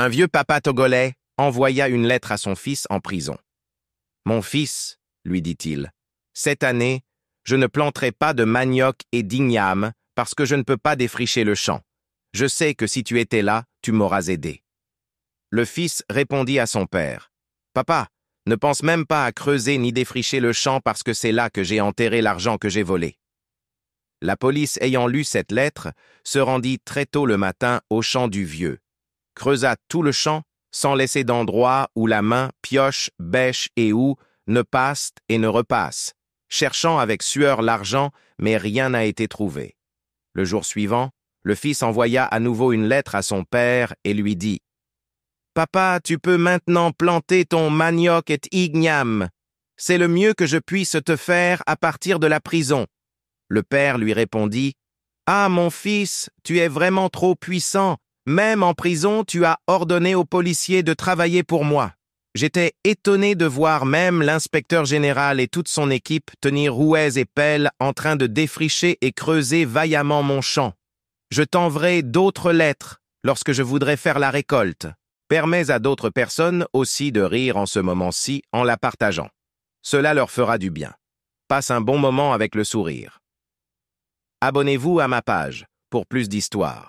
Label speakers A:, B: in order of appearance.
A: un vieux papa togolais envoya une lettre à son fils en prison. Mon fils, lui dit-il, cette année, je ne planterai pas de manioc et d'igname parce que je ne peux pas défricher le champ. Je sais que si tu étais là, tu m'auras aidé. Le fils répondit à son père. Papa, ne pense même pas à creuser ni défricher le champ parce que c'est là que j'ai enterré l'argent que j'ai volé. La police ayant lu cette lettre, se rendit très tôt le matin au champ du vieux, creusa tout le champ, sans laisser d'endroit où la main, pioche, bêche et où ne passe et ne repasse, cherchant avec sueur l'argent, mais rien n'a été trouvé. Le jour suivant, le fils envoya à nouveau une lettre à son père et lui dit « Papa, tu peux maintenant planter ton manioc et igname. C'est le mieux que je puisse te faire à partir de la prison. » Le père lui répondit « Ah, mon fils, tu es vraiment trop puissant même en prison, tu as ordonné aux policiers de travailler pour moi. J'étais étonné de voir même l'inspecteur général et toute son équipe tenir rouets et pelles en train de défricher et creuser vaillamment mon champ. Je t'enverrai d'autres lettres lorsque je voudrais faire la récolte. Permets à d'autres personnes aussi de rire en ce moment-ci en la partageant. Cela leur fera du bien. Passe un bon moment avec le sourire. Abonnez-vous à ma page pour plus d'histoires.